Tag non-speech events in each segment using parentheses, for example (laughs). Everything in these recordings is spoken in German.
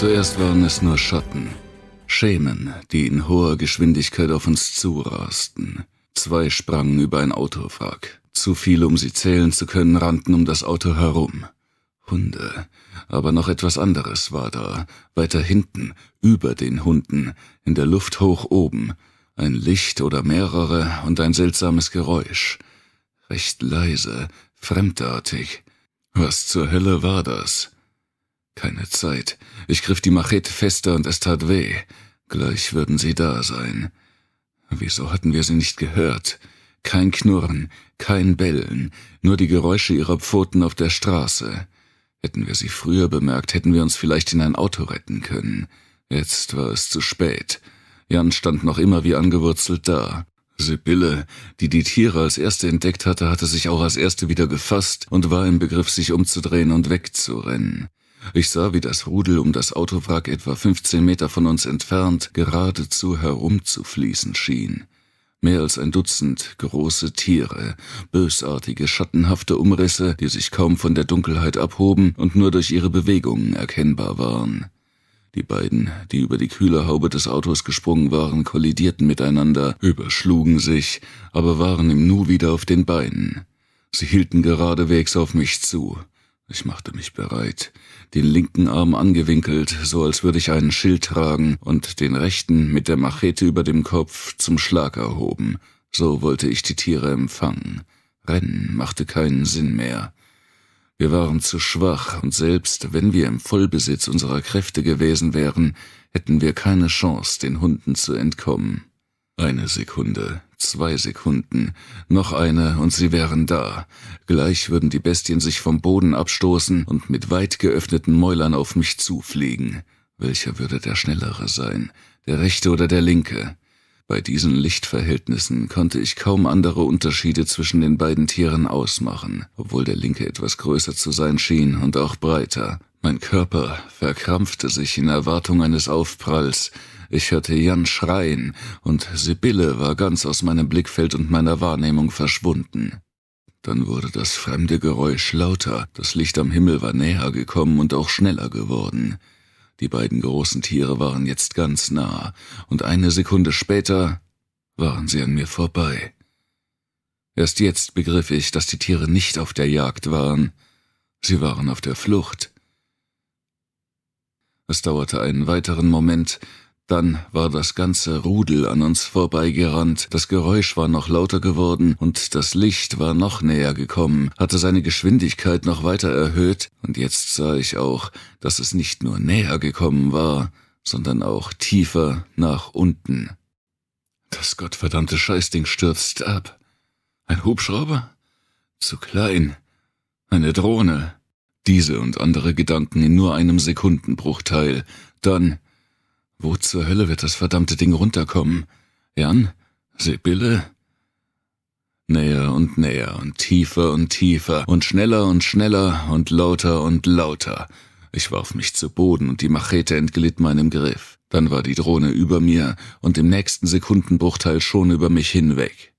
Zuerst waren es nur Schatten. Schemen, die in hoher Geschwindigkeit auf uns zurasten. Zwei sprangen über ein Autowrack. Zu viele, um sie zählen zu können, rannten um das Auto herum. Hunde. Aber noch etwas anderes war da. Weiter hinten, über den Hunden, in der Luft hoch oben. Ein Licht oder mehrere und ein seltsames Geräusch. Recht leise, fremdartig. Was zur Hölle war das? Keine Zeit. Ich griff die Machete fester und es tat weh. Gleich würden sie da sein. Wieso hatten wir sie nicht gehört? Kein Knurren, kein Bellen, nur die Geräusche ihrer Pfoten auf der Straße. Hätten wir sie früher bemerkt, hätten wir uns vielleicht in ein Auto retten können. Jetzt war es zu spät. Jan stand noch immer wie angewurzelt da. Sibylle, die die Tiere als erste entdeckt hatte, hatte sich auch als erste wieder gefasst und war im Begriff, sich umzudrehen und wegzurennen. Ich sah, wie das Rudel um das Autowrack etwa 15 Meter von uns entfernt geradezu herumzufließen schien. Mehr als ein Dutzend große Tiere, bösartige, schattenhafte Umrisse, die sich kaum von der Dunkelheit abhoben und nur durch ihre Bewegungen erkennbar waren. Die beiden, die über die Kühlerhaube des Autos gesprungen waren, kollidierten miteinander, überschlugen sich, aber waren im Nu wieder auf den Beinen. Sie hielten geradewegs auf mich zu. Ich machte mich bereit den linken Arm angewinkelt, so als würde ich einen Schild tragen, und den rechten mit der Machete über dem Kopf zum Schlag erhoben. So wollte ich die Tiere empfangen. Rennen machte keinen Sinn mehr. Wir waren zu schwach, und selbst wenn wir im Vollbesitz unserer Kräfte gewesen wären, hätten wir keine Chance, den Hunden zu entkommen. Eine Sekunde, zwei Sekunden, noch eine und sie wären da. Gleich würden die Bestien sich vom Boden abstoßen und mit weit geöffneten Mäulern auf mich zufliegen. Welcher würde der schnellere sein, der rechte oder der linke? Bei diesen Lichtverhältnissen konnte ich kaum andere Unterschiede zwischen den beiden Tieren ausmachen, obwohl der linke etwas größer zu sein schien und auch breiter. Mein Körper verkrampfte sich in Erwartung eines Aufpralls. Ich hörte Jan schreien, und Sibylle war ganz aus meinem Blickfeld und meiner Wahrnehmung verschwunden. Dann wurde das fremde Geräusch lauter, das Licht am Himmel war näher gekommen und auch schneller geworden. Die beiden großen Tiere waren jetzt ganz nah, und eine Sekunde später waren sie an mir vorbei. Erst jetzt begriff ich, dass die Tiere nicht auf der Jagd waren, sie waren auf der Flucht. Es dauerte einen weiteren Moment, dann war das ganze Rudel an uns vorbeigerannt, das Geräusch war noch lauter geworden und das Licht war noch näher gekommen, hatte seine Geschwindigkeit noch weiter erhöht, und jetzt sah ich auch, dass es nicht nur näher gekommen war, sondern auch tiefer nach unten. Das gottverdammte Scheißding stürzt ab. Ein Hubschrauber? Zu klein. Eine Drohne. Diese und andere Gedanken in nur einem Sekundenbruchteil. Dann. Wo zur Hölle wird das verdammte Ding runterkommen? Jan? Sibylle? Näher und näher und tiefer und tiefer und schneller und schneller und lauter und lauter. Ich warf mich zu Boden und die Machete entglitt meinem Griff. Dann war die Drohne über mir und im nächsten Sekundenbruchteil schon über mich hinweg.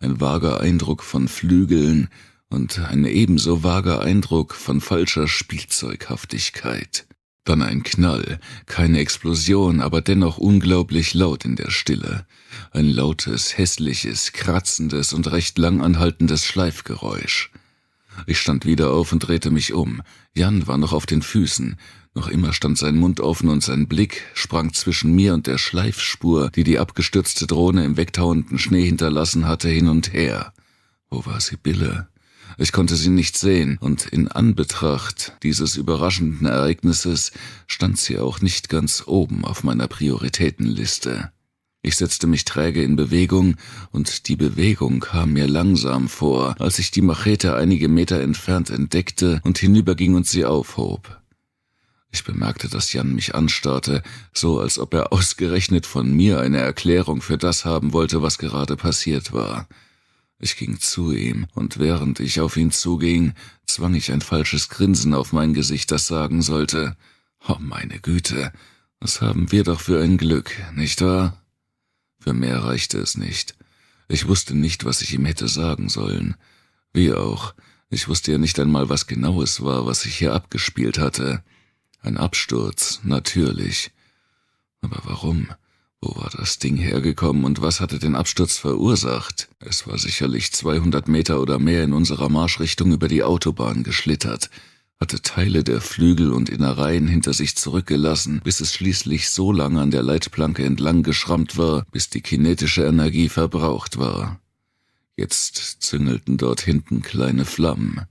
Ein vager Eindruck von Flügeln, und ein ebenso vager Eindruck von falscher Spielzeughaftigkeit. Dann ein Knall, keine Explosion, aber dennoch unglaublich laut in der Stille. Ein lautes, hässliches, kratzendes und recht lang anhaltendes Schleifgeräusch. Ich stand wieder auf und drehte mich um. Jan war noch auf den Füßen. Noch immer stand sein Mund offen und sein Blick sprang zwischen mir und der Schleifspur, die die abgestürzte Drohne im wegtauenden Schnee hinterlassen hatte, hin und her. Wo war Sibylle? Ich konnte sie nicht sehen, und in Anbetracht dieses überraschenden Ereignisses stand sie auch nicht ganz oben auf meiner Prioritätenliste. Ich setzte mich träge in Bewegung, und die Bewegung kam mir langsam vor, als ich die Machete einige Meter entfernt entdeckte und hinüberging und sie aufhob. Ich bemerkte, dass Jan mich anstarrte, so als ob er ausgerechnet von mir eine Erklärung für das haben wollte, was gerade passiert war. Ich ging zu ihm, und während ich auf ihn zuging, zwang ich ein falsches Grinsen auf mein Gesicht, das sagen sollte. Oh meine Güte, was haben wir doch für ein Glück, nicht wahr? Für mehr reichte es nicht. Ich wusste nicht, was ich ihm hätte sagen sollen. Wie auch, ich wusste ja nicht einmal, was genau es war, was ich hier abgespielt hatte. Ein Absturz, natürlich. Aber warum? Wo war das Ding hergekommen und was hatte den Absturz verursacht? Es war sicherlich 200 Meter oder mehr in unserer Marschrichtung über die Autobahn geschlittert, hatte Teile der Flügel und Innereien hinter sich zurückgelassen, bis es schließlich so lange an der Leitplanke entlang geschrammt war, bis die kinetische Energie verbraucht war. Jetzt züngelten dort hinten kleine Flammen.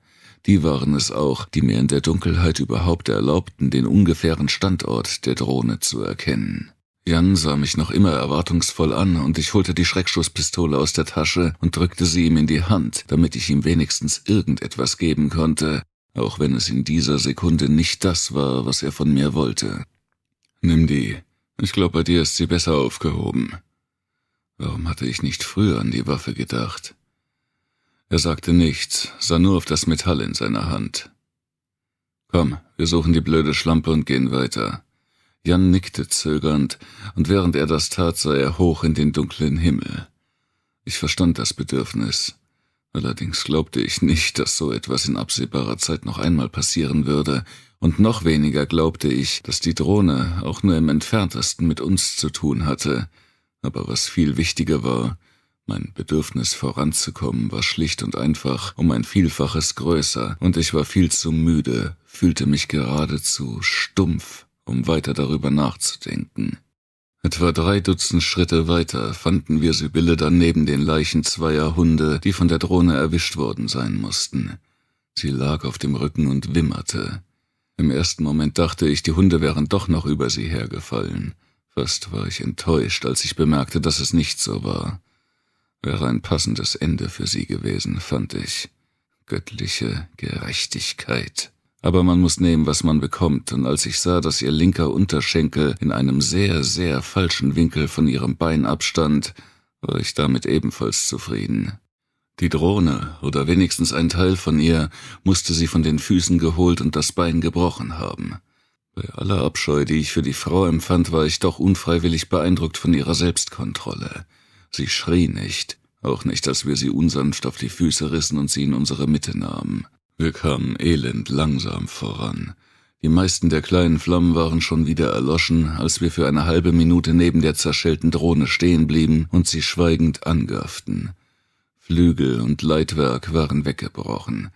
Die waren es auch, die mir in der Dunkelheit überhaupt erlaubten, den ungefähren Standort der Drohne zu erkennen. Jan sah mich noch immer erwartungsvoll an und ich holte die Schreckschusspistole aus der Tasche und drückte sie ihm in die Hand, damit ich ihm wenigstens irgendetwas geben konnte, auch wenn es in dieser Sekunde nicht das war, was er von mir wollte. Nimm die. Ich glaube, bei dir ist sie besser aufgehoben. Warum hatte ich nicht früher an die Waffe gedacht? Er sagte nichts, sah nur auf das Metall in seiner Hand. Komm, wir suchen die blöde Schlampe und gehen weiter. Jan nickte zögernd, und während er das tat, sah er hoch in den dunklen Himmel. Ich verstand das Bedürfnis. Allerdings glaubte ich nicht, dass so etwas in absehbarer Zeit noch einmal passieren würde, und noch weniger glaubte ich, dass die Drohne auch nur im entferntesten mit uns zu tun hatte. Aber was viel wichtiger war, mein Bedürfnis voranzukommen war schlicht und einfach um ein Vielfaches größer, und ich war viel zu müde, fühlte mich geradezu stumpf um weiter darüber nachzudenken. Etwa drei Dutzend Schritte weiter fanden wir Sibylle dann neben den Leichen zweier Hunde, die von der Drohne erwischt worden sein mussten. Sie lag auf dem Rücken und wimmerte. Im ersten Moment dachte ich, die Hunde wären doch noch über sie hergefallen. Fast war ich enttäuscht, als ich bemerkte, dass es nicht so war. Wäre ein passendes Ende für sie gewesen, fand ich. Göttliche Gerechtigkeit. Aber man muss nehmen, was man bekommt, und als ich sah, dass ihr linker Unterschenkel in einem sehr, sehr falschen Winkel von ihrem Bein abstand, war ich damit ebenfalls zufrieden. Die Drohne, oder wenigstens ein Teil von ihr, musste sie von den Füßen geholt und das Bein gebrochen haben. Bei aller Abscheu, die ich für die Frau empfand, war ich doch unfreiwillig beeindruckt von ihrer Selbstkontrolle. Sie schrie nicht, auch nicht, dass wir sie unsanft auf die Füße rissen und sie in unsere Mitte nahmen. Wir kamen elend langsam voran. Die meisten der kleinen Flammen waren schon wieder erloschen, als wir für eine halbe Minute neben der zerschellten Drohne stehen blieben und sie schweigend angafften. Flügel und Leitwerk waren weggebrochen.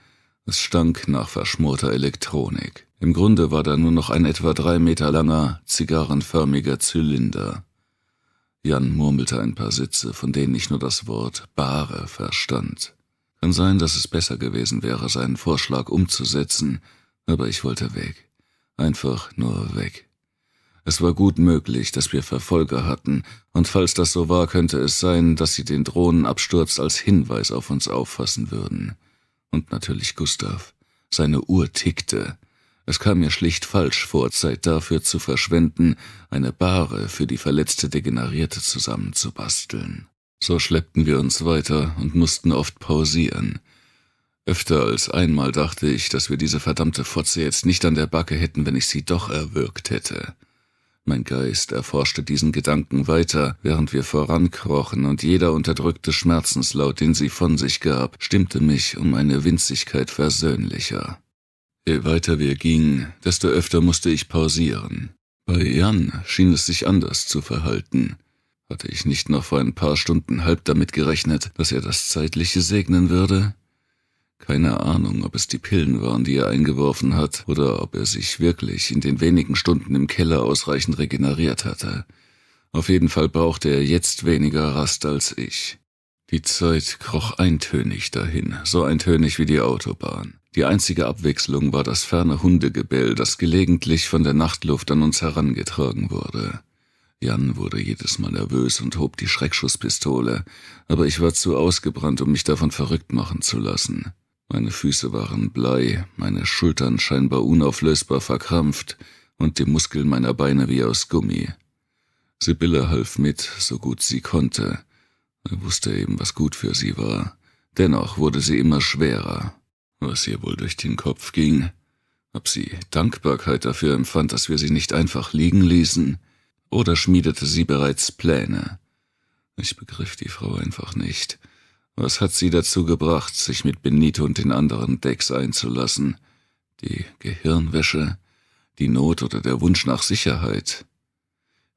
Es stank nach verschmorter Elektronik. Im Grunde war da nur noch ein etwa drei Meter langer, zigarrenförmiger Zylinder. Jan murmelte ein paar Sitze, von denen ich nur das Wort Bare verstand. Kann sein, dass es besser gewesen wäre, seinen Vorschlag umzusetzen, aber ich wollte weg. Einfach nur weg. Es war gut möglich, dass wir Verfolger hatten, und falls das so war, könnte es sein, dass sie den Drohnenabsturz als Hinweis auf uns auffassen würden. Und natürlich Gustav. Seine Uhr tickte. Es kam mir schlicht falsch vor, Zeit dafür zu verschwenden, eine Bahre für die verletzte Degenerierte zusammenzubasteln. So schleppten wir uns weiter und mussten oft pausieren. Öfter als einmal dachte ich, dass wir diese verdammte Fotze jetzt nicht an der Backe hätten, wenn ich sie doch erwürgt hätte. Mein Geist erforschte diesen Gedanken weiter, während wir vorankrochen, und jeder unterdrückte Schmerzenslaut, den sie von sich gab, stimmte mich um eine Winzigkeit versöhnlicher. Je weiter wir gingen, desto öfter musste ich pausieren. Bei Jan schien es sich anders zu verhalten. Hatte ich nicht noch vor ein paar Stunden halb damit gerechnet, dass er das Zeitliche segnen würde? Keine Ahnung, ob es die Pillen waren, die er eingeworfen hat, oder ob er sich wirklich in den wenigen Stunden im Keller ausreichend regeneriert hatte. Auf jeden Fall brauchte er jetzt weniger Rast als ich. Die Zeit kroch eintönig dahin, so eintönig wie die Autobahn. Die einzige Abwechslung war das ferne Hundegebell, das gelegentlich von der Nachtluft an uns herangetragen wurde. Jan wurde jedes Mal nervös und hob die Schreckschusspistole, aber ich war zu ausgebrannt, um mich davon verrückt machen zu lassen. Meine Füße waren blei, meine Schultern scheinbar unauflösbar verkrampft und die Muskeln meiner Beine wie aus Gummi. Sibylle half mit, so gut sie konnte. Er wusste eben, was gut für sie war. Dennoch wurde sie immer schwerer. Was ihr wohl durch den Kopf ging? Ob sie Dankbarkeit dafür empfand, dass wir sie nicht einfach liegen ließen? oder schmiedete sie bereits Pläne. Ich begriff die Frau einfach nicht. Was hat sie dazu gebracht, sich mit Benito und den anderen Decks einzulassen? Die Gehirnwäsche, die Not oder der Wunsch nach Sicherheit?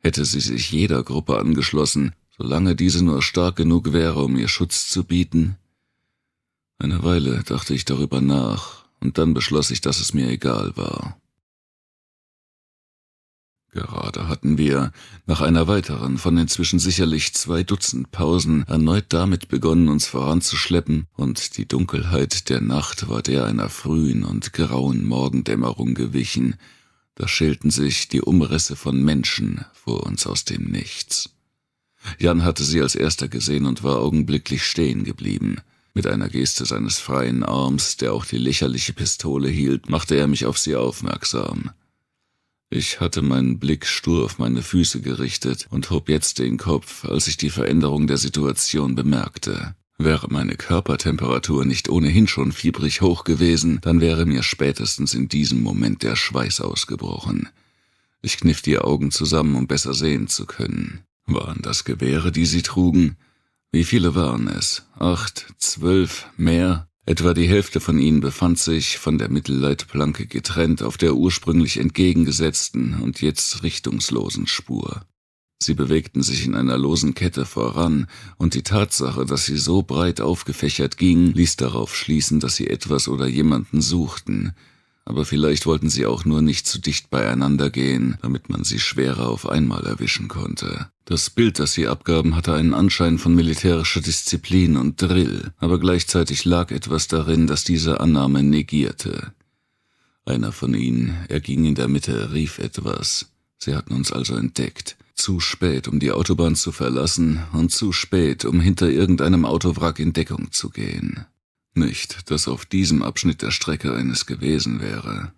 Hätte sie sich jeder Gruppe angeschlossen, solange diese nur stark genug wäre, um ihr Schutz zu bieten? Eine Weile dachte ich darüber nach, und dann beschloss ich, dass es mir egal war. Gerade hatten wir, nach einer weiteren von inzwischen sicherlich zwei Dutzend Pausen, erneut damit begonnen, uns voranzuschleppen, und die Dunkelheit der Nacht war der einer frühen und grauen Morgendämmerung gewichen. Da schälten sich die Umrisse von Menschen vor uns aus dem Nichts. Jan hatte sie als erster gesehen und war augenblicklich stehen geblieben. Mit einer Geste seines freien Arms, der auch die lächerliche Pistole hielt, machte er mich auf sie aufmerksam. Ich hatte meinen Blick stur auf meine Füße gerichtet und hob jetzt den Kopf, als ich die Veränderung der Situation bemerkte. Wäre meine Körpertemperatur nicht ohnehin schon fiebrig hoch gewesen, dann wäre mir spätestens in diesem Moment der Schweiß ausgebrochen. Ich kniff die Augen zusammen, um besser sehen zu können. Waren das Gewehre, die sie trugen? Wie viele waren es? Acht, zwölf, mehr? Etwa die Hälfte von ihnen befand sich, von der Mittelleitplanke getrennt, auf der ursprünglich entgegengesetzten und jetzt richtungslosen Spur. Sie bewegten sich in einer losen Kette voran, und die Tatsache, dass sie so breit aufgefächert gingen, ließ darauf schließen, dass sie etwas oder jemanden suchten, aber vielleicht wollten sie auch nur nicht zu dicht beieinander gehen, damit man sie schwerer auf einmal erwischen konnte. Das Bild, das sie abgaben, hatte einen Anschein von militärischer Disziplin und Drill, aber gleichzeitig lag etwas darin, das diese Annahme negierte. Einer von ihnen, er ging in der Mitte, rief etwas. Sie hatten uns also entdeckt. Zu spät, um die Autobahn zu verlassen und zu spät, um hinter irgendeinem Autowrack in Deckung zu gehen. Nicht, dass auf diesem Abschnitt der Strecke eines gewesen wäre.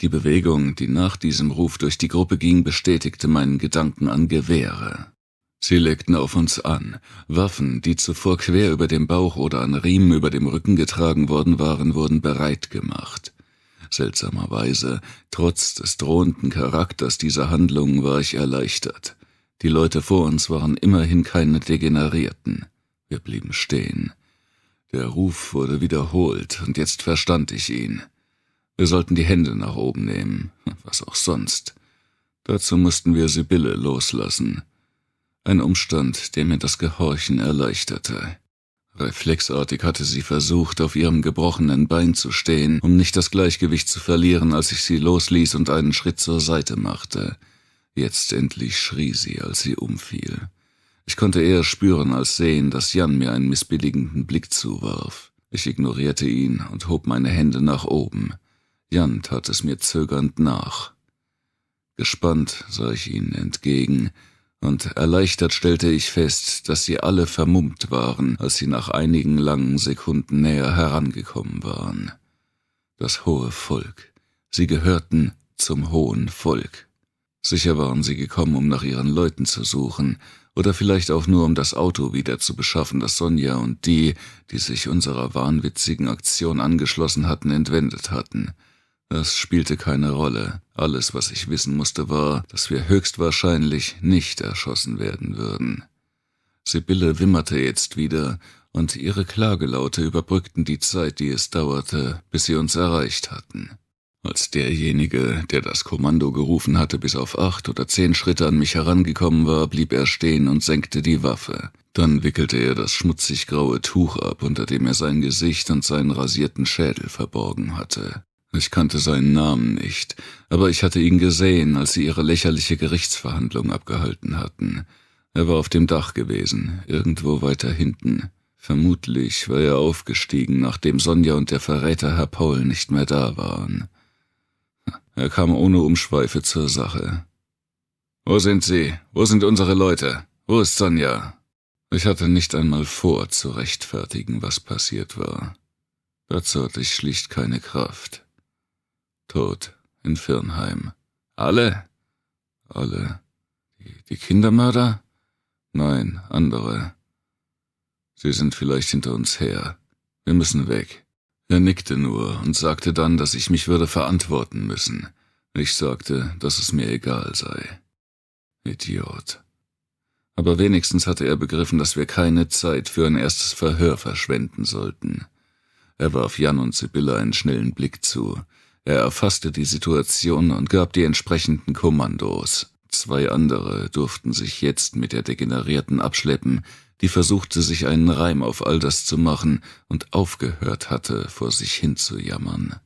Die Bewegung, die nach diesem Ruf durch die Gruppe ging, bestätigte meinen Gedanken an Gewehre. Sie legten auf uns an. Waffen, die zuvor quer über dem Bauch oder an Riemen über dem Rücken getragen worden waren, wurden bereit gemacht. Seltsamerweise, trotz des drohenden Charakters dieser Handlungen war ich erleichtert. Die Leute vor uns waren immerhin keine Degenerierten. Wir blieben stehen. Der Ruf wurde wiederholt, und jetzt verstand ich ihn. Wir sollten die Hände nach oben nehmen, was auch sonst. Dazu mussten wir Sibylle loslassen. Ein Umstand, der mir das Gehorchen erleichterte. Reflexartig hatte sie versucht, auf ihrem gebrochenen Bein zu stehen, um nicht das Gleichgewicht zu verlieren, als ich sie losließ und einen Schritt zur Seite machte. Jetzt endlich schrie sie, als sie umfiel. Ich konnte eher spüren als sehen, dass Jan mir einen missbilligenden Blick zuwarf. Ich ignorierte ihn und hob meine Hände nach oben. Jan tat es mir zögernd nach. Gespannt sah ich ihnen entgegen, und erleichtert stellte ich fest, dass sie alle vermummt waren, als sie nach einigen langen Sekunden näher herangekommen waren. Das hohe Volk. Sie gehörten zum hohen Volk. Sicher waren sie gekommen, um nach ihren Leuten zu suchen, oder vielleicht auch nur, um das Auto wieder zu beschaffen, das Sonja und die, die sich unserer wahnwitzigen Aktion angeschlossen hatten, entwendet hatten. Das spielte keine Rolle. Alles, was ich wissen musste, war, dass wir höchstwahrscheinlich nicht erschossen werden würden. Sibylle wimmerte jetzt wieder, und ihre Klagelaute überbrückten die Zeit, die es dauerte, bis sie uns erreicht hatten. Als derjenige, der das Kommando gerufen hatte, bis auf acht oder zehn Schritte an mich herangekommen war, blieb er stehen und senkte die Waffe. Dann wickelte er das schmutzig graue Tuch ab, unter dem er sein Gesicht und seinen rasierten Schädel verborgen hatte. Ich kannte seinen Namen nicht, aber ich hatte ihn gesehen, als sie ihre lächerliche Gerichtsverhandlung abgehalten hatten. Er war auf dem Dach gewesen, irgendwo weiter hinten. Vermutlich war er aufgestiegen, nachdem Sonja und der Verräter Herr Paul nicht mehr da waren. Er kam ohne Umschweife zur Sache. Wo sind Sie? Wo sind unsere Leute? Wo ist Sonja? Ich hatte nicht einmal vor, zu rechtfertigen, was passiert war. Dazu hatte ich schlicht keine Kraft. Tod in Firnheim. Alle? Alle. Die, die Kindermörder? Nein, andere. Sie sind vielleicht hinter uns her. Wir müssen weg. Er nickte nur und sagte dann, dass ich mich würde verantworten müssen. Ich sagte, dass es mir egal sei. Idiot. Aber wenigstens hatte er begriffen, dass wir keine Zeit für ein erstes Verhör verschwenden sollten. Er warf Jan und Sibylle einen schnellen Blick zu. Er erfasste die Situation und gab die entsprechenden Kommandos. Zwei andere durften sich jetzt mit der Degenerierten abschleppen, die versuchte, sich einen Reim auf all das zu machen und aufgehört hatte, vor sich hin zu jammern.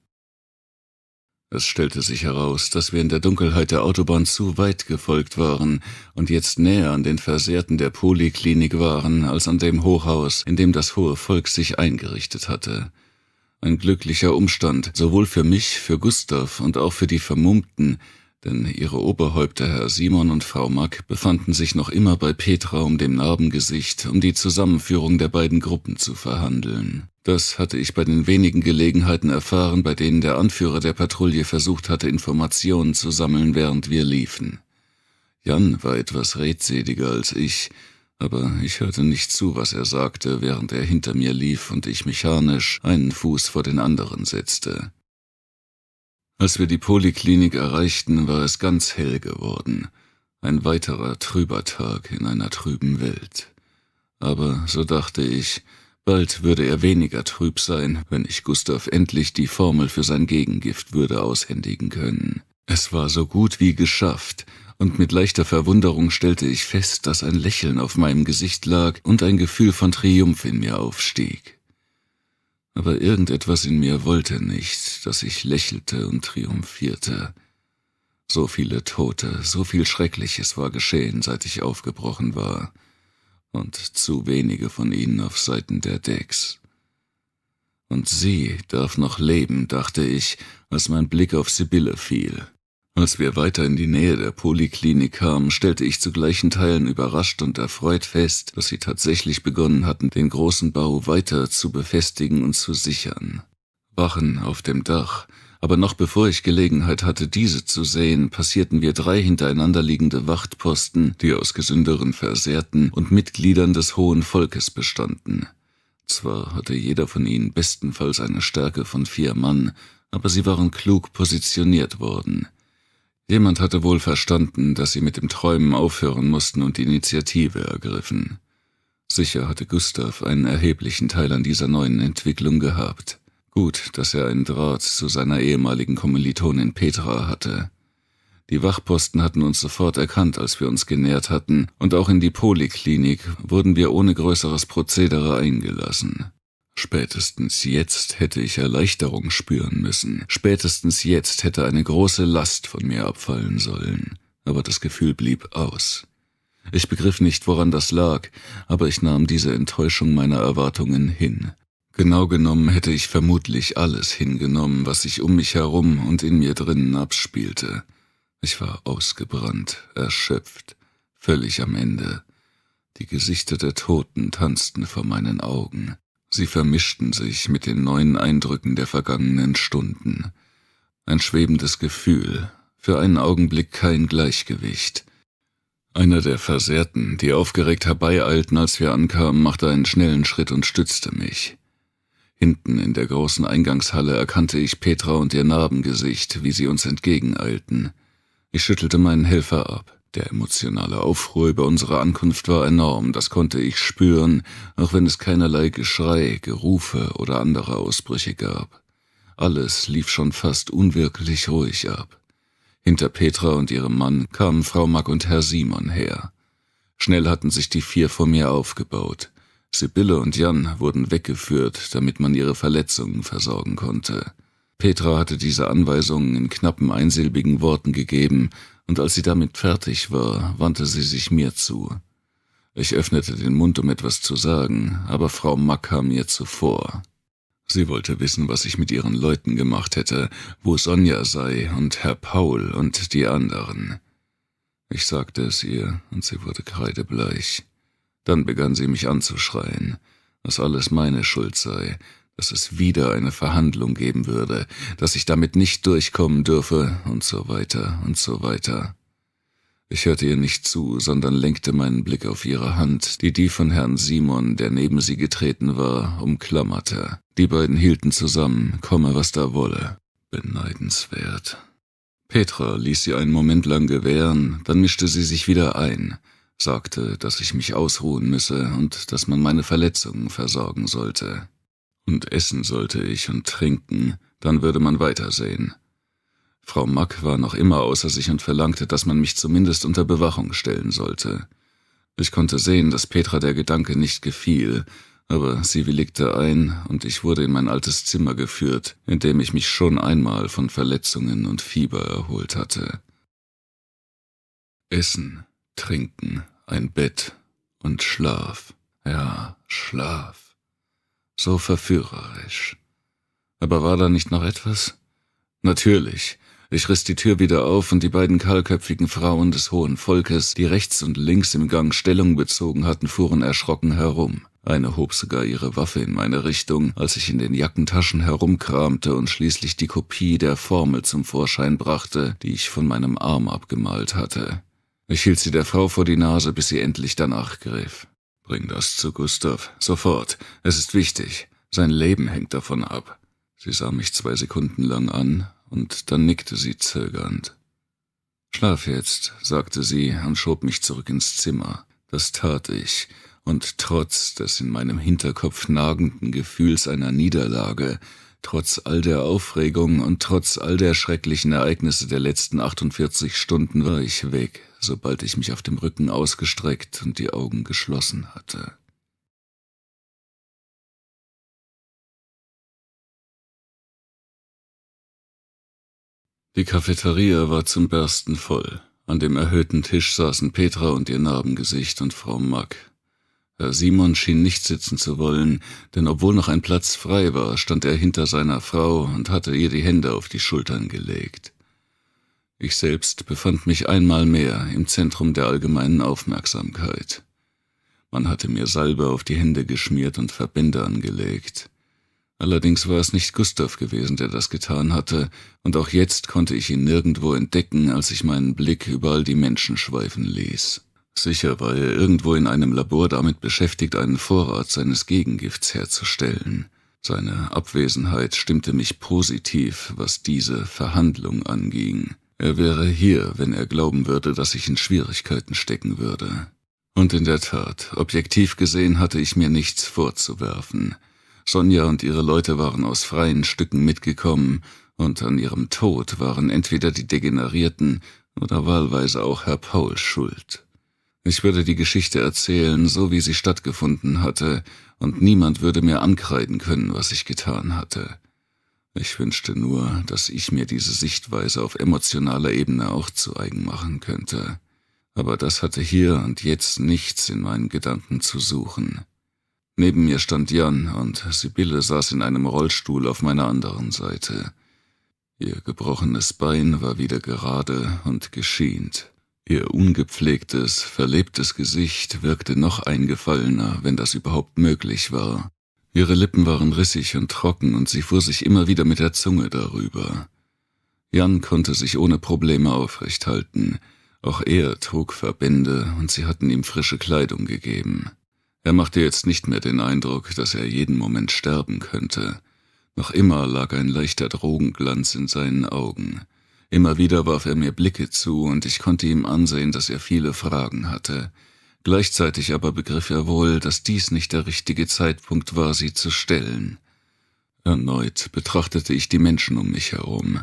Es stellte sich heraus, dass wir in der Dunkelheit der Autobahn zu weit gefolgt waren und jetzt näher an den Versehrten der Poliklinik waren als an dem Hochhaus, in dem das hohe Volk sich eingerichtet hatte. Ein glücklicher Umstand, sowohl für mich, für Gustav und auch für die Vermummten, denn ihre Oberhäupter Herr Simon und Frau Mack befanden sich noch immer bei Petra um dem Narbengesicht, um die Zusammenführung der beiden Gruppen zu verhandeln. Das hatte ich bei den wenigen Gelegenheiten erfahren, bei denen der Anführer der Patrouille versucht hatte, Informationen zu sammeln, während wir liefen. Jan war etwas redseliger als ich, aber ich hörte nicht zu, was er sagte, während er hinter mir lief und ich mechanisch einen Fuß vor den anderen setzte. Als wir die Poliklinik erreichten, war es ganz hell geworden. Ein weiterer trüber Tag in einer trüben Welt. Aber, so dachte ich, bald würde er weniger trüb sein, wenn ich Gustav endlich die Formel für sein Gegengift würde aushändigen können. Es war so gut wie geschafft, und mit leichter Verwunderung stellte ich fest, dass ein Lächeln auf meinem Gesicht lag und ein Gefühl von Triumph in mir aufstieg aber irgendetwas in mir wollte nicht, dass ich lächelte und triumphierte. So viele Tote, so viel Schreckliches war geschehen, seit ich aufgebrochen war, und zu wenige von ihnen auf Seiten der Decks. Und sie darf noch leben, dachte ich, als mein Blick auf Sibylle fiel. Als wir weiter in die Nähe der Poliklinik kamen, stellte ich zu gleichen Teilen überrascht und erfreut fest, dass sie tatsächlich begonnen hatten, den großen Bau weiter zu befestigen und zu sichern. Wachen auf dem Dach, aber noch bevor ich Gelegenheit hatte, diese zu sehen, passierten wir drei hintereinander liegende Wachtposten, die aus gesünderen Versehrten und Mitgliedern des hohen Volkes bestanden. Zwar hatte jeder von ihnen bestenfalls eine Stärke von vier Mann, aber sie waren klug positioniert worden – Jemand hatte wohl verstanden, dass sie mit dem Träumen aufhören mussten und die Initiative ergriffen. Sicher hatte Gustav einen erheblichen Teil an dieser neuen Entwicklung gehabt. Gut, dass er einen Draht zu seiner ehemaligen Kommilitonin Petra hatte. Die Wachposten hatten uns sofort erkannt, als wir uns genährt hatten, und auch in die Poliklinik wurden wir ohne größeres Prozedere eingelassen. Spätestens jetzt hätte ich Erleichterung spüren müssen. Spätestens jetzt hätte eine große Last von mir abfallen sollen. Aber das Gefühl blieb aus. Ich begriff nicht, woran das lag, aber ich nahm diese Enttäuschung meiner Erwartungen hin. Genau genommen hätte ich vermutlich alles hingenommen, was sich um mich herum und in mir drinnen abspielte. Ich war ausgebrannt, erschöpft, völlig am Ende. Die Gesichter der Toten tanzten vor meinen Augen. Sie vermischten sich mit den neuen Eindrücken der vergangenen Stunden. Ein schwebendes Gefühl, für einen Augenblick kein Gleichgewicht. Einer der Versehrten, die aufgeregt herbeieilten, als wir ankamen, machte einen schnellen Schritt und stützte mich. Hinten in der großen Eingangshalle erkannte ich Petra und ihr Narbengesicht, wie sie uns entgegeneilten. Ich schüttelte meinen Helfer ab. Der emotionale Aufruhr über unsere Ankunft war enorm, das konnte ich spüren, auch wenn es keinerlei Geschrei, Gerufe oder andere Ausbrüche gab. Alles lief schon fast unwirklich ruhig ab. Hinter Petra und ihrem Mann kamen Frau Mack und Herr Simon her. Schnell hatten sich die vier vor mir aufgebaut. Sibylle und Jan wurden weggeführt, damit man ihre Verletzungen versorgen konnte. Petra hatte diese Anweisungen in knappen einsilbigen Worten gegeben, und als sie damit fertig war, wandte sie sich mir zu. Ich öffnete den Mund, um etwas zu sagen, aber Frau Mack kam mir zuvor. Sie wollte wissen, was ich mit ihren Leuten gemacht hätte, wo Sonja sei und Herr Paul und die anderen. Ich sagte es ihr, und sie wurde kreidebleich. Dann begann sie mich anzuschreien, dass alles meine Schuld sei, dass es wieder eine Verhandlung geben würde, dass ich damit nicht durchkommen dürfe und so weiter und so weiter. Ich hörte ihr nicht zu, sondern lenkte meinen Blick auf ihre Hand, die die von Herrn Simon, der neben sie getreten war, umklammerte. Die beiden hielten zusammen, komme was da wolle. Beneidenswert. Petra ließ sie einen Moment lang gewähren, dann mischte sie sich wieder ein, sagte, dass ich mich ausruhen müsse und dass man meine Verletzungen versorgen sollte und essen sollte ich und trinken, dann würde man weitersehen. Frau Mack war noch immer außer sich und verlangte, dass man mich zumindest unter Bewachung stellen sollte. Ich konnte sehen, dass Petra der Gedanke nicht gefiel, aber sie willigte ein, und ich wurde in mein altes Zimmer geführt, in dem ich mich schon einmal von Verletzungen und Fieber erholt hatte. Essen, Trinken, ein Bett und Schlaf. Ja, Schlaf so verführerisch. Aber war da nicht noch etwas? Natürlich. Ich riss die Tür wieder auf und die beiden kahlköpfigen Frauen des hohen Volkes, die rechts und links im Gang Stellung bezogen hatten, fuhren erschrocken herum. Eine hob sogar ihre Waffe in meine Richtung, als ich in den Jackentaschen herumkramte und schließlich die Kopie der Formel zum Vorschein brachte, die ich von meinem Arm abgemalt hatte. Ich hielt sie der Frau vor die Nase, bis sie endlich danach griff. Bring das zu Gustav. Sofort. Es ist wichtig. Sein Leben hängt davon ab. Sie sah mich zwei Sekunden lang an, und dann nickte sie zögernd. Schlaf jetzt, sagte sie und schob mich zurück ins Zimmer. Das tat ich, und trotz des in meinem Hinterkopf nagenden Gefühls einer Niederlage, trotz all der Aufregung und trotz all der schrecklichen Ereignisse der letzten 48 Stunden war ich weg sobald ich mich auf dem Rücken ausgestreckt und die Augen geschlossen hatte. Die Cafeteria war zum Bersten voll. An dem erhöhten Tisch saßen Petra und ihr Narbengesicht und Frau Mack. Herr Simon schien nicht sitzen zu wollen, denn obwohl noch ein Platz frei war, stand er hinter seiner Frau und hatte ihr die Hände auf die Schultern gelegt. Ich selbst befand mich einmal mehr im Zentrum der allgemeinen Aufmerksamkeit. Man hatte mir Salbe auf die Hände geschmiert und Verbände angelegt. Allerdings war es nicht Gustav gewesen, der das getan hatte, und auch jetzt konnte ich ihn nirgendwo entdecken, als ich meinen Blick über all die Menschen schweifen ließ. Sicher war er irgendwo in einem Labor damit beschäftigt, einen Vorrat seines Gegengifts herzustellen. Seine Abwesenheit stimmte mich positiv, was diese Verhandlung anging. Er wäre hier, wenn er glauben würde, dass ich in Schwierigkeiten stecken würde. Und in der Tat, objektiv gesehen hatte ich mir nichts vorzuwerfen. Sonja und ihre Leute waren aus freien Stücken mitgekommen, und an ihrem Tod waren entweder die Degenerierten oder wahlweise auch Herr Paul schuld. Ich würde die Geschichte erzählen, so wie sie stattgefunden hatte, und niemand würde mir ankreiden können, was ich getan hatte. Ich wünschte nur, dass ich mir diese Sichtweise auf emotionaler Ebene auch zu eigen machen könnte. Aber das hatte hier und jetzt nichts in meinen Gedanken zu suchen. Neben mir stand Jan und Sibylle saß in einem Rollstuhl auf meiner anderen Seite. Ihr gebrochenes Bein war wieder gerade und geschient. Ihr ungepflegtes, verlebtes Gesicht wirkte noch eingefallener, wenn das überhaupt möglich war. Ihre Lippen waren rissig und trocken und sie fuhr sich immer wieder mit der Zunge darüber. Jan konnte sich ohne Probleme aufrecht halten. Auch er trug Verbände und sie hatten ihm frische Kleidung gegeben. Er machte jetzt nicht mehr den Eindruck, dass er jeden Moment sterben könnte. Noch immer lag ein leichter Drogenglanz in seinen Augen. Immer wieder warf er mir Blicke zu und ich konnte ihm ansehen, dass er viele Fragen hatte Gleichzeitig aber begriff er wohl, dass dies nicht der richtige Zeitpunkt war, sie zu stellen. Erneut betrachtete ich die Menschen um mich herum.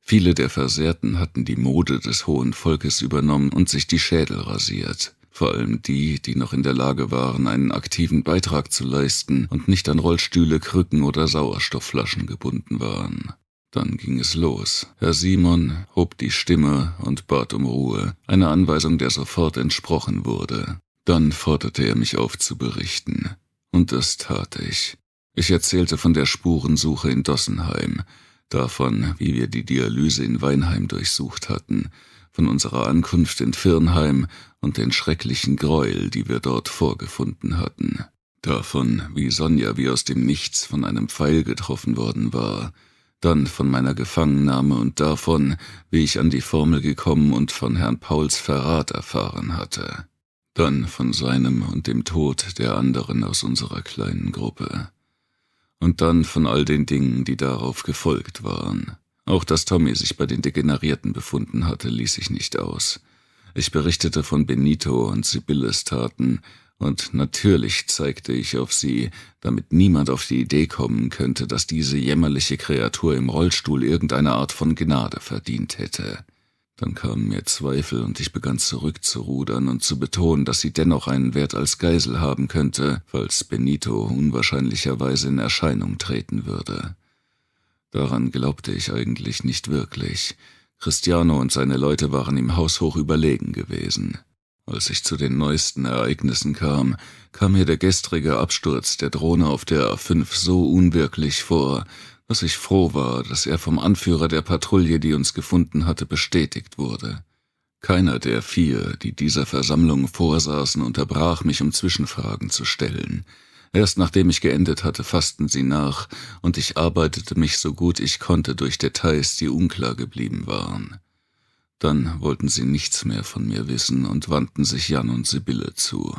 Viele der Versehrten hatten die Mode des hohen Volkes übernommen und sich die Schädel rasiert. Vor allem die, die noch in der Lage waren, einen aktiven Beitrag zu leisten und nicht an Rollstühle, Krücken oder Sauerstoffflaschen gebunden waren. Dann ging es los. Herr Simon hob die Stimme und bat um Ruhe, eine Anweisung, der sofort entsprochen wurde. Dann forderte er mich auf zu berichten. Und das tat ich. Ich erzählte von der Spurensuche in Dossenheim, davon, wie wir die Dialyse in Weinheim durchsucht hatten, von unserer Ankunft in Firnheim und den schrecklichen Gräuel, die wir dort vorgefunden hatten, davon, wie Sonja wie aus dem Nichts von einem Pfeil getroffen worden war, dann von meiner Gefangennahme und davon, wie ich an die Formel gekommen und von Herrn Pauls Verrat erfahren hatte dann von seinem und dem Tod der anderen aus unserer kleinen Gruppe. Und dann von all den Dingen, die darauf gefolgt waren. Auch dass Tommy sich bei den Degenerierten befunden hatte, ließ ich nicht aus. Ich berichtete von Benito und Sibylles Taten, und natürlich zeigte ich auf sie, damit niemand auf die Idee kommen könnte, dass diese jämmerliche Kreatur im Rollstuhl irgendeine Art von Gnade verdient hätte. Dann kamen mir Zweifel und ich begann zurückzurudern und zu betonen, dass sie dennoch einen Wert als Geisel haben könnte, falls Benito unwahrscheinlicherweise in Erscheinung treten würde. Daran glaubte ich eigentlich nicht wirklich. Cristiano und seine Leute waren ihm haushoch überlegen gewesen. Als ich zu den neuesten Ereignissen kam, kam mir der gestrige Absturz der Drohne auf der A5 so unwirklich vor, dass ich froh war, dass er vom Anführer der Patrouille, die uns gefunden hatte, bestätigt wurde. Keiner der vier, die dieser Versammlung vorsaßen, unterbrach mich, um Zwischenfragen zu stellen. Erst nachdem ich geendet hatte, fassten sie nach, und ich arbeitete mich so gut ich konnte durch Details, die unklar geblieben waren. Dann wollten sie nichts mehr von mir wissen und wandten sich Jan und Sibylle zu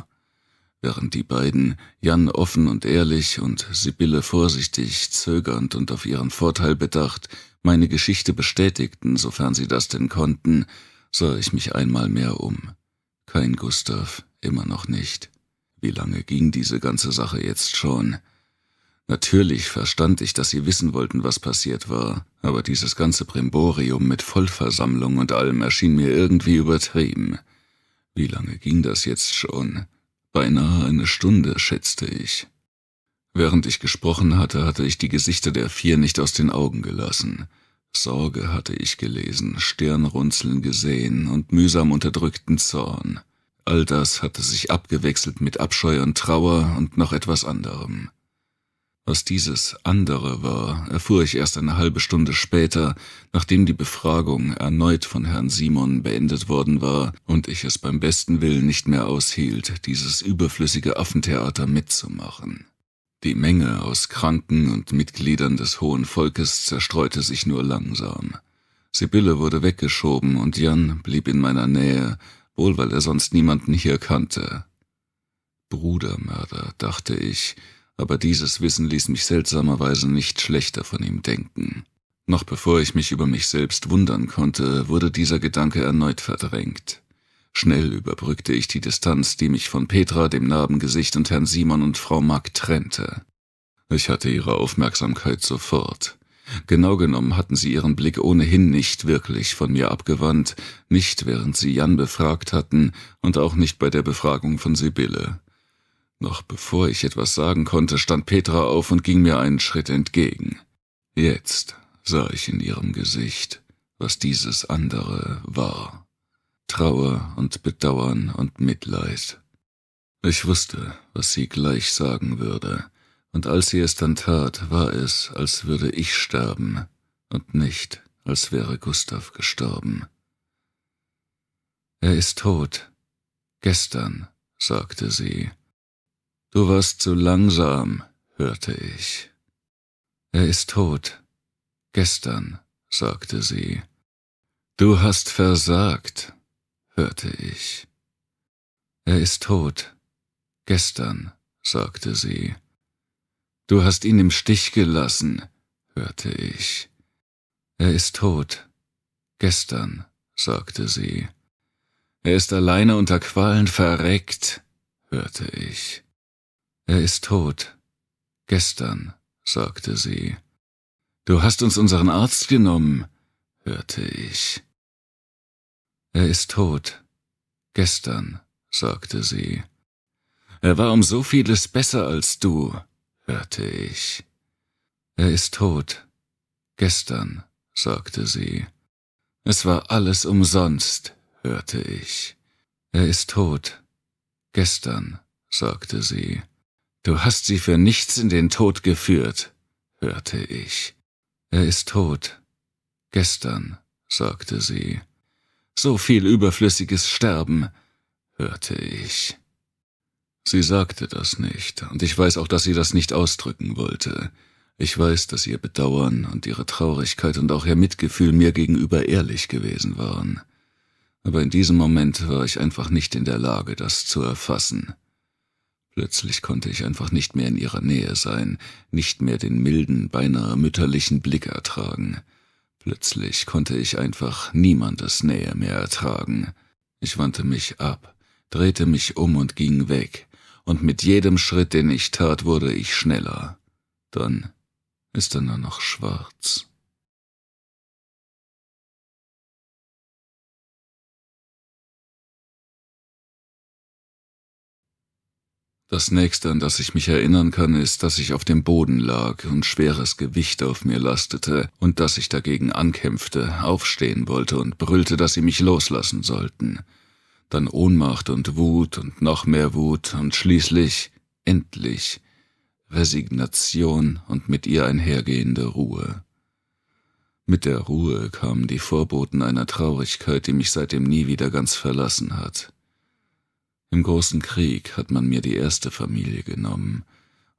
während die beiden, Jan offen und ehrlich und Sibylle vorsichtig, zögernd und auf ihren Vorteil bedacht, meine Geschichte bestätigten, sofern sie das denn konnten, sah ich mich einmal mehr um. Kein Gustav, immer noch nicht. Wie lange ging diese ganze Sache jetzt schon? Natürlich verstand ich, dass sie wissen wollten, was passiert war, aber dieses ganze Brimborium mit Vollversammlung und allem erschien mir irgendwie übertrieben. Wie lange ging das jetzt schon? Beinahe eine Stunde, schätzte ich. Während ich gesprochen hatte, hatte ich die Gesichter der vier nicht aus den Augen gelassen. Sorge hatte ich gelesen, Stirnrunzeln gesehen und mühsam unterdrückten Zorn. All das hatte sich abgewechselt mit Abscheu und Trauer und noch etwas anderem. Was dieses andere war, erfuhr ich erst eine halbe Stunde später, nachdem die Befragung erneut von Herrn Simon beendet worden war und ich es beim besten Willen nicht mehr aushielt, dieses überflüssige Affentheater mitzumachen. Die Menge aus Kranken und Mitgliedern des hohen Volkes zerstreute sich nur langsam. Sibylle wurde weggeschoben und Jan blieb in meiner Nähe, wohl weil er sonst niemanden hier kannte. Brudermörder, dachte ich, aber dieses Wissen ließ mich seltsamerweise nicht schlechter von ihm denken. Noch bevor ich mich über mich selbst wundern konnte, wurde dieser Gedanke erneut verdrängt. Schnell überbrückte ich die Distanz, die mich von Petra, dem Narbengesicht und Herrn Simon und Frau Mack trennte. Ich hatte ihre Aufmerksamkeit sofort. Genau genommen hatten sie ihren Blick ohnehin nicht wirklich von mir abgewandt, nicht während sie Jan befragt hatten und auch nicht bei der Befragung von Sibylle. Noch bevor ich etwas sagen konnte, stand Petra auf und ging mir einen Schritt entgegen. Jetzt sah ich in ihrem Gesicht, was dieses andere war. Trauer und Bedauern und Mitleid. Ich wusste, was sie gleich sagen würde, und als sie es dann tat, war es, als würde ich sterben und nicht, als wäre Gustav gestorben. Er ist tot. Gestern, sagte sie, Du warst zu langsam, hörte ich. Er ist tot. Gestern, sagte sie. Du hast versagt, hörte ich. Er ist tot. Gestern, sagte sie. Du hast ihn im Stich gelassen, hörte ich. Er ist tot. Gestern, sagte sie. Er ist alleine unter Qualen verreckt, hörte ich. Er ist tot. Gestern, sagte sie. Du hast uns unseren Arzt genommen, hörte ich. Er ist tot. Gestern, sagte sie. Er war um so vieles besser als du, hörte ich. Er ist tot. Gestern, sagte sie. Es war alles umsonst, hörte ich. Er ist tot. Gestern, sagte sie. Du hast sie für nichts in den Tod geführt, hörte ich. Er ist tot. Gestern, sagte sie. So viel überflüssiges Sterben, hörte ich. Sie sagte das nicht, und ich weiß auch, dass sie das nicht ausdrücken wollte. Ich weiß, dass ihr Bedauern und ihre Traurigkeit und auch ihr Mitgefühl mir gegenüber ehrlich gewesen waren. Aber in diesem Moment war ich einfach nicht in der Lage, das zu erfassen. Plötzlich konnte ich einfach nicht mehr in ihrer Nähe sein, nicht mehr den milden, beinahe mütterlichen Blick ertragen. Plötzlich konnte ich einfach niemandes Nähe mehr ertragen. Ich wandte mich ab, drehte mich um und ging weg, und mit jedem Schritt, den ich tat, wurde ich schneller. Dann ist er nur noch schwarz. Das nächste, an das ich mich erinnern kann, ist, dass ich auf dem Boden lag und schweres Gewicht auf mir lastete und dass ich dagegen ankämpfte, aufstehen wollte und brüllte, dass sie mich loslassen sollten. Dann Ohnmacht und Wut und noch mehr Wut und schließlich, endlich, Resignation und mit ihr einhergehende Ruhe. Mit der Ruhe kamen die Vorboten einer Traurigkeit, die mich seitdem nie wieder ganz verlassen hat. Im großen Krieg hat man mir die erste Familie genommen.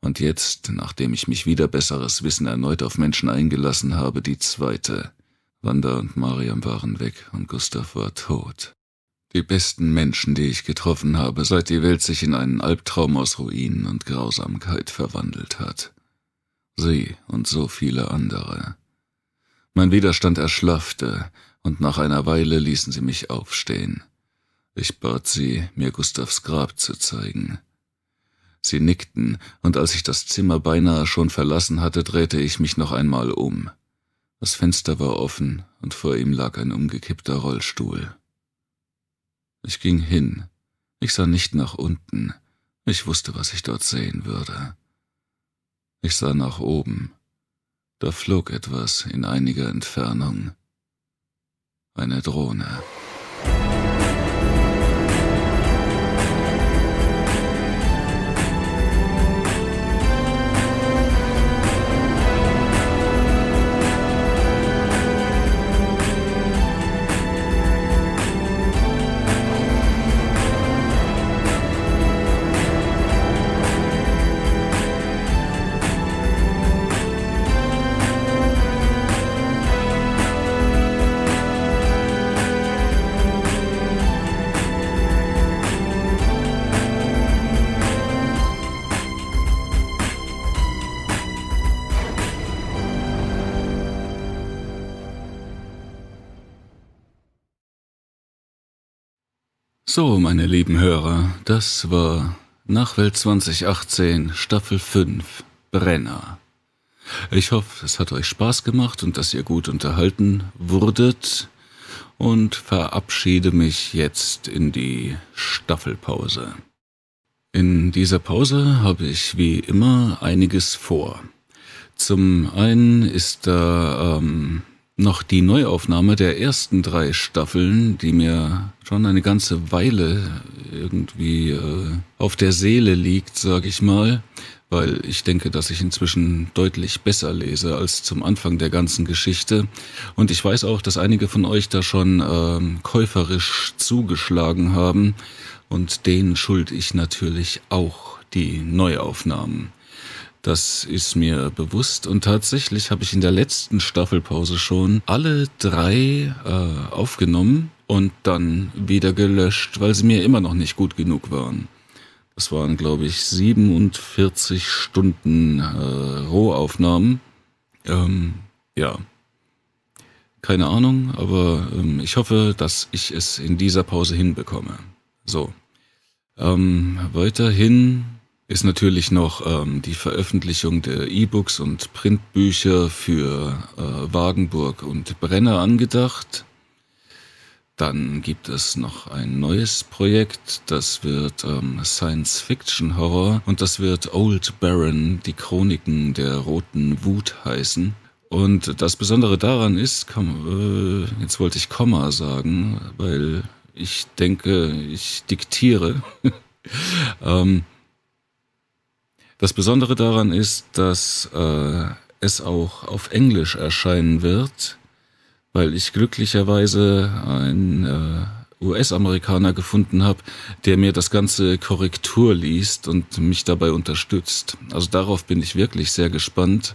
Und jetzt, nachdem ich mich wieder besseres Wissen erneut auf Menschen eingelassen habe, die zweite. Wanda und Mariam waren weg und Gustav war tot. Die besten Menschen, die ich getroffen habe, seit die Welt sich in einen Albtraum aus Ruinen und Grausamkeit verwandelt hat. Sie und so viele andere. Mein Widerstand erschlaffte, und nach einer Weile ließen sie mich aufstehen. Ich bat sie, mir Gustavs Grab zu zeigen. Sie nickten, und als ich das Zimmer beinahe schon verlassen hatte, drehte ich mich noch einmal um. Das Fenster war offen, und vor ihm lag ein umgekippter Rollstuhl. Ich ging hin. Ich sah nicht nach unten. Ich wusste, was ich dort sehen würde. Ich sah nach oben. Da flog etwas in einiger Entfernung. Eine Drohne. So, meine lieben Hörer, das war Nachwelt 2018, Staffel 5, Brenner. Ich hoffe, es hat euch Spaß gemacht und dass ihr gut unterhalten wurdet und verabschiede mich jetzt in die Staffelpause. In dieser Pause habe ich wie immer einiges vor. Zum einen ist da ähm, noch die Neuaufnahme der ersten drei Staffeln, die mir schon eine ganze Weile irgendwie äh, auf der Seele liegt, sage ich mal, weil ich denke, dass ich inzwischen deutlich besser lese als zum Anfang der ganzen Geschichte. Und ich weiß auch, dass einige von euch da schon ähm, käuferisch zugeschlagen haben und denen schuld ich natürlich auch die Neuaufnahmen. Das ist mir bewusst. Und tatsächlich habe ich in der letzten Staffelpause schon alle drei äh, aufgenommen und dann wieder gelöscht, weil sie mir immer noch nicht gut genug waren. Das waren, glaube ich, 47 Stunden äh, Rohaufnahmen. Ähm, ja. Keine Ahnung, aber ähm, ich hoffe, dass ich es in dieser Pause hinbekomme. So. Ähm, weiterhin ist natürlich noch ähm, die Veröffentlichung der E-Books und Printbücher für äh, Wagenburg und Brenner angedacht. Dann gibt es noch ein neues Projekt, das wird ähm, Science Fiction Horror und das wird Old Baron, die Chroniken der roten Wut heißen. Und das Besondere daran ist, komm, äh, jetzt wollte ich Komma sagen, weil ich denke, ich diktiere. (laughs) ähm, das Besondere daran ist, dass äh, es auch auf Englisch erscheinen wird, weil ich glücklicherweise einen äh, US-Amerikaner gefunden habe, der mir das ganze Korrektur liest und mich dabei unterstützt. Also darauf bin ich wirklich sehr gespannt.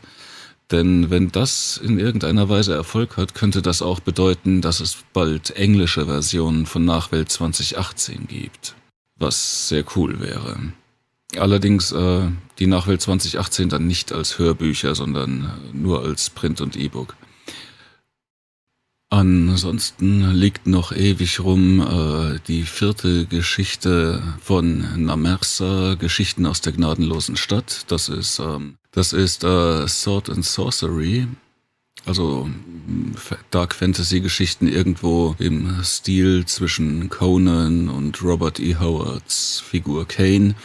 Denn wenn das in irgendeiner Weise Erfolg hat, könnte das auch bedeuten, dass es bald englische Versionen von Nachwelt 2018 gibt. Was sehr cool wäre. Allerdings äh, die Nachwelt 2018 dann nicht als Hörbücher, sondern äh, nur als Print und E-Book. Ansonsten liegt noch ewig rum äh, die vierte Geschichte von Namersa, Geschichten aus der gnadenlosen Stadt. Das ist, ähm, das ist äh, Sword and Sorcery, also Dark Fantasy Geschichten irgendwo im Stil zwischen Conan und Robert E. Howards Figur Kane,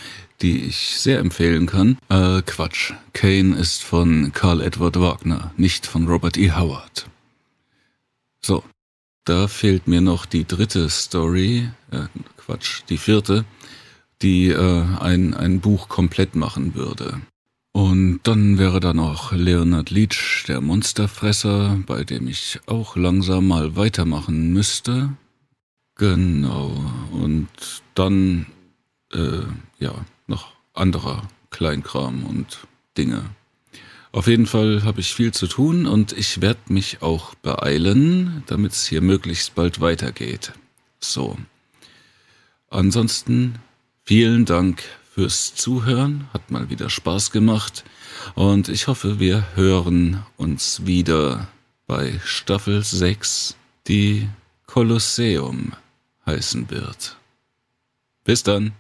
die ich sehr empfehlen kann. Äh, Quatsch. Kane ist von Carl Edward Wagner, nicht von Robert E. Howard. So. Da fehlt mir noch die dritte Story, äh, Quatsch, die vierte, die äh, ein, ein Buch komplett machen würde. Und dann wäre da noch Leonard Leach, der Monsterfresser, bei dem ich auch langsam mal weitermachen müsste. Genau. Und dann, äh, ja, anderer Kleinkram und Dinge. Auf jeden Fall habe ich viel zu tun und ich werde mich auch beeilen, damit es hier möglichst bald weitergeht. So. Ansonsten vielen Dank fürs Zuhören, hat mal wieder Spaß gemacht und ich hoffe, wir hören uns wieder bei Staffel 6, die Kolosseum heißen wird. Bis dann.